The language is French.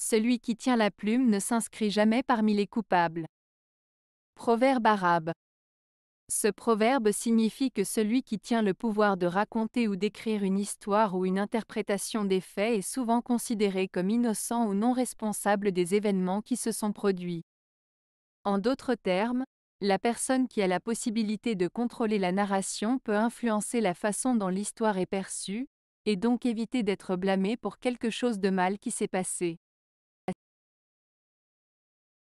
Celui qui tient la plume ne s'inscrit jamais parmi les coupables. Proverbe arabe. Ce proverbe signifie que celui qui tient le pouvoir de raconter ou d'écrire une histoire ou une interprétation des faits est souvent considéré comme innocent ou non responsable des événements qui se sont produits. En d'autres termes, la personne qui a la possibilité de contrôler la narration peut influencer la façon dont l'histoire est perçue, et donc éviter d'être blâmé pour quelque chose de mal qui s'est passé.